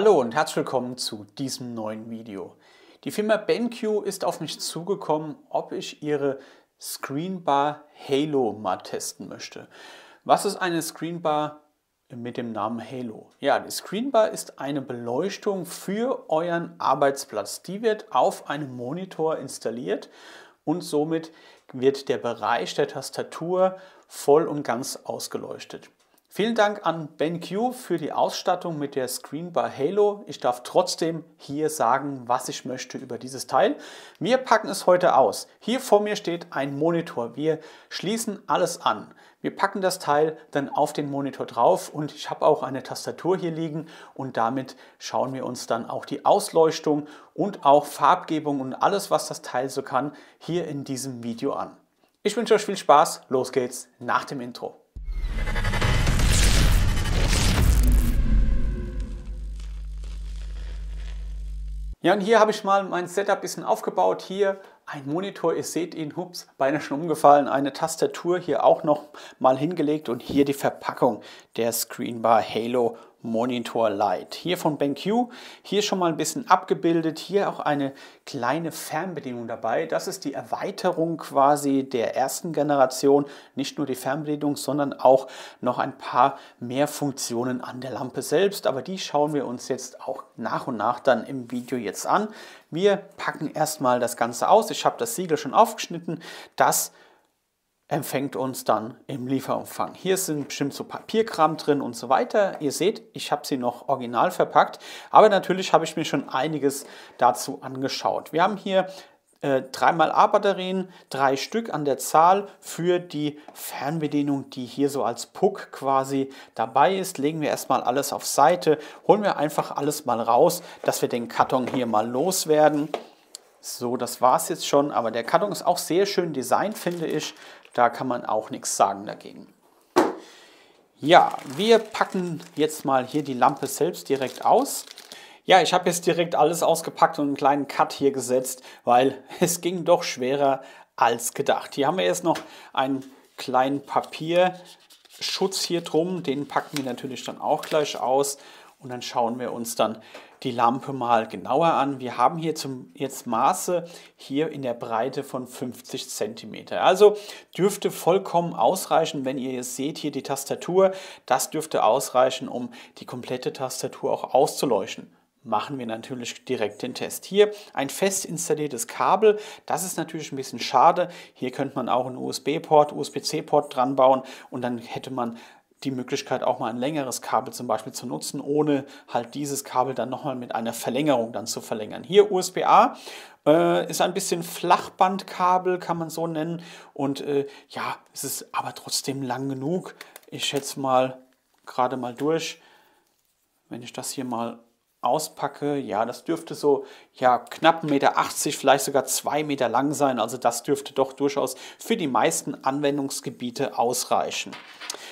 Hallo und herzlich willkommen zu diesem neuen Video. Die Firma BenQ ist auf mich zugekommen, ob ich ihre Screenbar Halo mal testen möchte. Was ist eine Screenbar mit dem Namen Halo? Ja, die Screenbar ist eine Beleuchtung für euren Arbeitsplatz. Die wird auf einem Monitor installiert und somit wird der Bereich der Tastatur voll und ganz ausgeleuchtet. Vielen Dank an BenQ für die Ausstattung mit der Screenbar Halo. Ich darf trotzdem hier sagen, was ich möchte über dieses Teil. Wir packen es heute aus. Hier vor mir steht ein Monitor. Wir schließen alles an. Wir packen das Teil dann auf den Monitor drauf und ich habe auch eine Tastatur hier liegen und damit schauen wir uns dann auch die Ausleuchtung und auch Farbgebung und alles, was das Teil so kann, hier in diesem Video an. Ich wünsche euch viel Spaß. Los geht's nach dem Intro. Ja, und hier habe ich mal mein Setup ein bisschen aufgebaut. Hier ein Monitor, ihr seht ihn, hups, beinahe schon umgefallen. Eine Tastatur hier auch noch mal hingelegt und hier die Verpackung der Screenbar Halo Monitor Lite. Hier von BenQ, hier schon mal ein bisschen abgebildet, hier auch eine kleine Fernbedienung dabei. Das ist die Erweiterung quasi der ersten Generation. Nicht nur die Fernbedienung, sondern auch noch ein paar mehr Funktionen an der Lampe selbst. Aber die schauen wir uns jetzt auch nach und nach dann im Video jetzt an. Wir packen erstmal das Ganze aus. Ich habe das Siegel schon aufgeschnitten. Das empfängt uns dann im Lieferumfang. Hier sind bestimmt so Papierkram drin und so weiter. Ihr seht, ich habe sie noch original verpackt, aber natürlich habe ich mir schon einiges dazu angeschaut. Wir haben hier äh, 3xA-Batterien, drei Stück an der Zahl für die Fernbedienung, die hier so als Puck quasi dabei ist. Legen wir erstmal alles auf Seite, holen wir einfach alles mal raus, dass wir den Karton hier mal loswerden. So, das war es jetzt schon, aber der Karton ist auch sehr schön designt, finde ich. Da kann man auch nichts sagen dagegen. Ja, wir packen jetzt mal hier die Lampe selbst direkt aus. Ja, ich habe jetzt direkt alles ausgepackt und einen kleinen Cut hier gesetzt, weil es ging doch schwerer als gedacht. Hier haben wir jetzt noch einen kleinen Papierschutz hier drum. Den packen wir natürlich dann auch gleich aus und dann schauen wir uns dann die Lampe mal genauer an. Wir haben hier zum, jetzt Maße hier in der Breite von 50 cm. Also dürfte vollkommen ausreichen, wenn ihr jetzt seht, hier die Tastatur, das dürfte ausreichen, um die komplette Tastatur auch auszuleuchten machen wir natürlich direkt den Test. Hier ein fest installiertes Kabel, das ist natürlich ein bisschen schade. Hier könnte man auch einen USB-Port, USB-C-Port dran bauen und dann hätte man die Möglichkeit, auch mal ein längeres Kabel zum Beispiel zu nutzen, ohne halt dieses Kabel dann nochmal mit einer Verlängerung dann zu verlängern. Hier USB-A äh, ist ein bisschen Flachbandkabel, kann man so nennen. Und äh, ja, es ist aber trotzdem lang genug. Ich schätze mal gerade mal durch, wenn ich das hier mal auspacke, ja, das dürfte so ja, knapp 1,80 Meter, vielleicht sogar 2 Meter lang sein. Also das dürfte doch durchaus für die meisten Anwendungsgebiete ausreichen.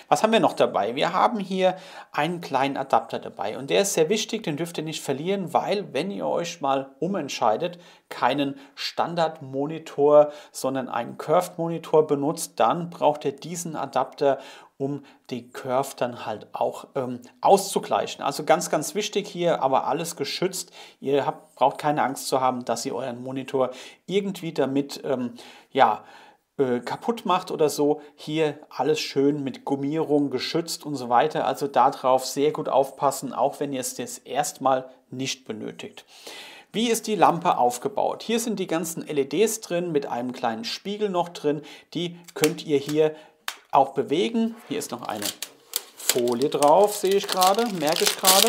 Was haben wir noch dabei? Wir haben hier einen kleinen Adapter dabei und der ist sehr wichtig, den dürft ihr nicht verlieren, weil wenn ihr euch mal umentscheidet, keinen Standardmonitor, sondern einen Curved-Monitor benutzt, dann braucht ihr diesen Adapter, um die Curve dann halt auch ähm, auszugleichen. Also ganz, ganz wichtig hier, aber alles geschützt. Ihr habt, braucht keine Angst zu haben, dass ihr euren Monitor irgendwie damit, ähm, ja, äh, kaputt macht oder so. Hier alles schön mit Gummierung geschützt und so weiter. Also darauf sehr gut aufpassen, auch wenn ihr es jetzt erstmal nicht benötigt. Wie ist die Lampe aufgebaut? Hier sind die ganzen LEDs drin mit einem kleinen Spiegel noch drin. Die könnt ihr hier auch bewegen. Hier ist noch eine Folie drauf, sehe ich gerade, merke ich gerade.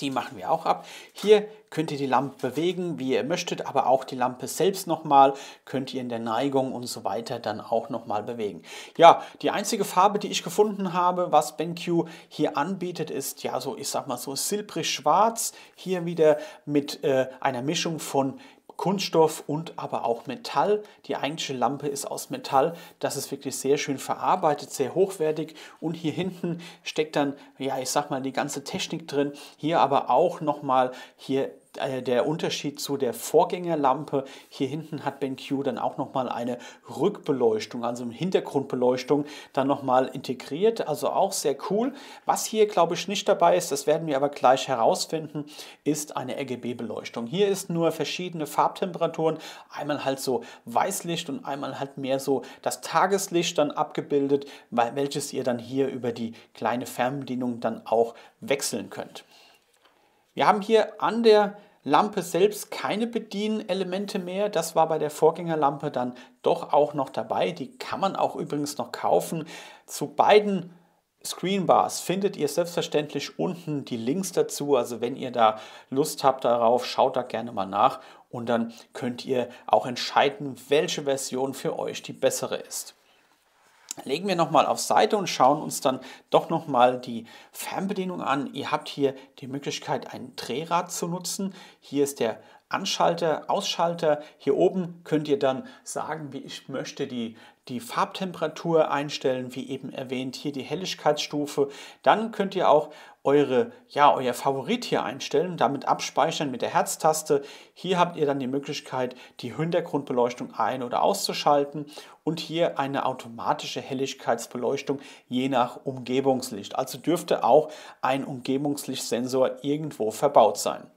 Die machen wir auch ab. Hier könnt ihr die Lampe bewegen, wie ihr möchtet, aber auch die Lampe selbst nochmal könnt ihr in der Neigung und so weiter dann auch nochmal bewegen. Ja, die einzige Farbe, die ich gefunden habe, was BenQ hier anbietet, ist ja so, ich sag mal so silbrig-schwarz. Hier wieder mit äh, einer Mischung von Kunststoff und aber auch Metall. Die eigentliche Lampe ist aus Metall. Das ist wirklich sehr schön verarbeitet, sehr hochwertig. Und hier hinten steckt dann, ja, ich sag mal, die ganze Technik drin. Hier aber auch nochmal hier äh, der Unterschied zu der Vorgängerlampe. Hier hinten hat BenQ dann auch nochmal eine Rückbeleuchtung, also eine Hintergrundbeleuchtung, dann nochmal integriert. Also auch sehr cool. Was hier, glaube ich, nicht dabei ist, das werden wir aber gleich herausfinden, ist eine RGB-Beleuchtung. Hier ist nur verschiedene Farbtemperaturen. Einmal halt so Weißlicht und einmal halt mehr so das Tageslicht dann abgebildet, welches ihr dann hier über die kleine Fernbedienung dann auch wechseln könnt. Wir haben hier an der Lampe selbst keine Bedienelemente mehr. Das war bei der Vorgängerlampe dann doch auch noch dabei. Die kann man auch übrigens noch kaufen. Zu beiden Screenbars findet ihr selbstverständlich unten die Links dazu. Also wenn ihr da Lust habt darauf, schaut da gerne mal nach und dann könnt ihr auch entscheiden, welche Version für euch die bessere ist legen wir nochmal auf Seite und schauen uns dann doch nochmal die Fernbedienung an. Ihr habt hier die Möglichkeit, ein Drehrad zu nutzen. Hier ist der Anschalter, Ausschalter. Hier oben könnt ihr dann sagen, wie ich möchte die die Farbtemperatur einstellen, wie eben erwähnt, hier die Helligkeitsstufe. Dann könnt ihr auch eure, ja, euer Favorit hier einstellen damit abspeichern mit der Herztaste. Hier habt ihr dann die Möglichkeit, die Hintergrundbeleuchtung ein- oder auszuschalten und hier eine automatische Helligkeitsbeleuchtung je nach Umgebungslicht. Also dürfte auch ein Umgebungslichtsensor irgendwo verbaut sein.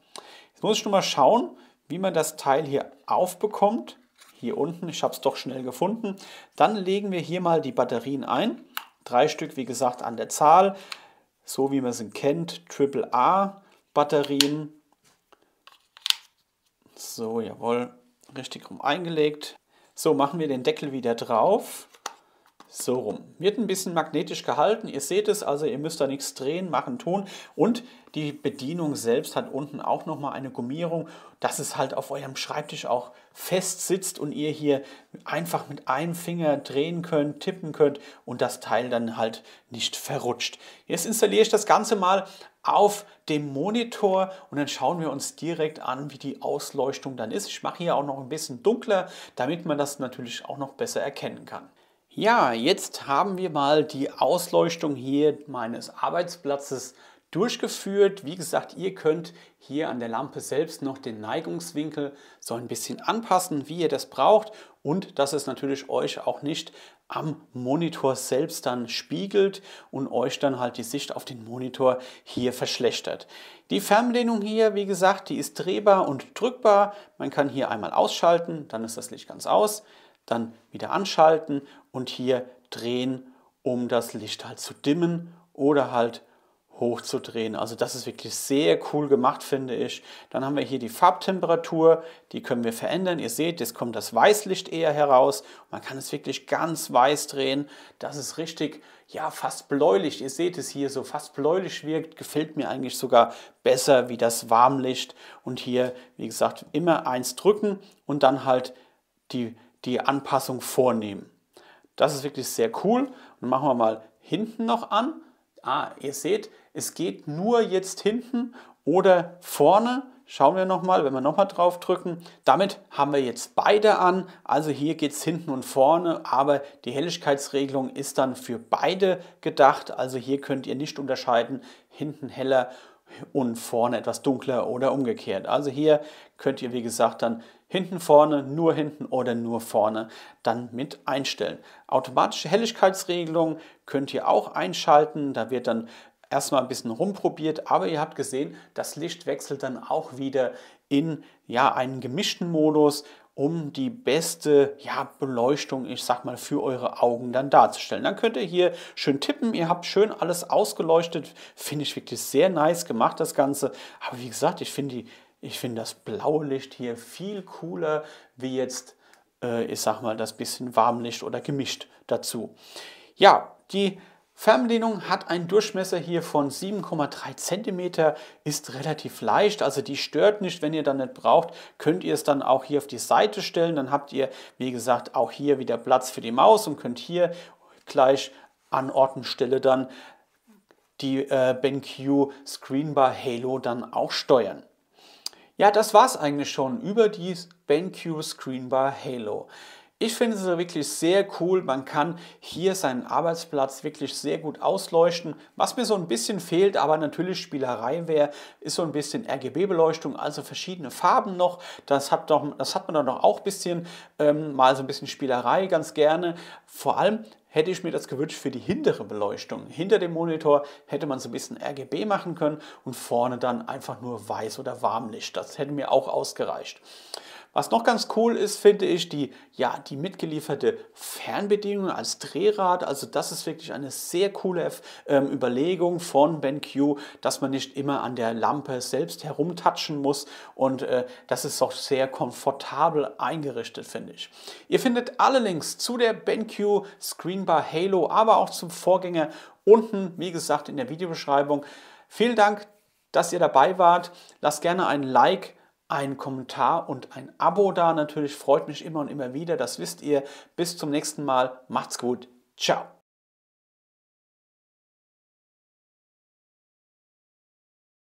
Jetzt muss ich nur mal schauen, wie man das Teil hier aufbekommt hier unten. Ich habe es doch schnell gefunden. Dann legen wir hier mal die Batterien ein. Drei Stück, wie gesagt, an der Zahl. So wie man sie kennt, AAA Batterien. So, jawohl, richtig rum eingelegt. So, machen wir den Deckel wieder drauf. So rum. Wird ein bisschen magnetisch gehalten. Ihr seht es, also ihr müsst da nichts drehen, machen, tun. Und die Bedienung selbst hat unten auch nochmal eine Gummierung, dass es halt auf eurem Schreibtisch auch fest sitzt und ihr hier einfach mit einem Finger drehen könnt, tippen könnt und das Teil dann halt nicht verrutscht. Jetzt installiere ich das Ganze mal auf dem Monitor und dann schauen wir uns direkt an, wie die Ausleuchtung dann ist. Ich mache hier auch noch ein bisschen dunkler, damit man das natürlich auch noch besser erkennen kann. Ja, jetzt haben wir mal die Ausleuchtung hier meines Arbeitsplatzes durchgeführt. Wie gesagt, ihr könnt hier an der Lampe selbst noch den Neigungswinkel so ein bisschen anpassen, wie ihr das braucht und dass es natürlich euch auch nicht am Monitor selbst dann spiegelt und euch dann halt die Sicht auf den Monitor hier verschlechtert. Die Fernbedienung hier, wie gesagt, die ist drehbar und drückbar. Man kann hier einmal ausschalten, dann ist das Licht ganz aus dann wieder anschalten und hier drehen, um das Licht halt zu dimmen oder halt hochzudrehen. Also das ist wirklich sehr cool gemacht, finde ich. Dann haben wir hier die Farbtemperatur, die können wir verändern. Ihr seht, jetzt kommt das Weißlicht eher heraus. Man kann es wirklich ganz weiß drehen. Das ist richtig, ja, fast bläulich. Ihr seht es hier so, fast bläulich wirkt. Gefällt mir eigentlich sogar besser wie das Warmlicht. Und hier, wie gesagt, immer eins drücken und dann halt die die Anpassung vornehmen. Das ist wirklich sehr cool. Und machen wir mal hinten noch an. Ah, ihr seht, es geht nur jetzt hinten oder vorne. Schauen wir nochmal, wenn wir nochmal drauf drücken. Damit haben wir jetzt beide an. Also hier geht es hinten und vorne, aber die Helligkeitsregelung ist dann für beide gedacht. Also hier könnt ihr nicht unterscheiden, hinten heller und vorne etwas dunkler oder umgekehrt. Also hier könnt ihr, wie gesagt, dann hinten vorne, nur hinten oder nur vorne dann mit einstellen. Automatische Helligkeitsregelung könnt ihr auch einschalten, da wird dann erstmal ein bisschen rumprobiert, aber ihr habt gesehen, das Licht wechselt dann auch wieder in ja, einen gemischten Modus, um die beste ja, Beleuchtung, ich sag mal, für eure Augen dann darzustellen. Dann könnt ihr hier schön tippen, ihr habt schön alles ausgeleuchtet, finde ich wirklich sehr nice gemacht, das Ganze. Aber wie gesagt, ich finde die ich finde das blaue Licht hier viel cooler, wie jetzt, äh, ich sag mal, das bisschen Warmlicht oder gemischt dazu. Ja, die Fernbedienung hat einen Durchmesser hier von 7,3 cm, ist relativ leicht, also die stört nicht, wenn ihr dann nicht braucht, könnt ihr es dann auch hier auf die Seite stellen, dann habt ihr, wie gesagt, auch hier wieder Platz für die Maus und könnt hier gleich an Ort und Stelle dann die äh, BenQ Screenbar Halo dann auch steuern. Ja, das war's eigentlich schon über die BenQ Screenbar Halo. Ich finde es wirklich sehr cool. Man kann hier seinen Arbeitsplatz wirklich sehr gut ausleuchten. Was mir so ein bisschen fehlt, aber natürlich Spielerei wäre, ist so ein bisschen RGB-Beleuchtung, also verschiedene Farben noch. Das hat, doch, das hat man dann doch auch ein bisschen, ähm, mal so ein bisschen Spielerei ganz gerne. Vor allem, hätte ich mir das gewünscht für die hintere Beleuchtung. Hinter dem Monitor hätte man so ein bisschen RGB machen können und vorne dann einfach nur weiß oder warmlicht. Das hätte mir auch ausgereicht. Was noch ganz cool ist, finde ich, die, ja, die mitgelieferte Fernbedienung als Drehrad. Also das ist wirklich eine sehr coole ähm, Überlegung von BenQ, dass man nicht immer an der Lampe selbst herumtatschen muss. Und äh, das ist auch sehr komfortabel eingerichtet, finde ich. Ihr findet alle Links zu der BenQ Screenbar Halo, aber auch zum Vorgänger unten, wie gesagt, in der Videobeschreibung. Vielen Dank, dass ihr dabei wart. Lasst gerne ein Like ein Kommentar und ein Abo da. Natürlich freut mich immer und immer wieder. Das wisst ihr. Bis zum nächsten Mal. Macht's gut. Ciao.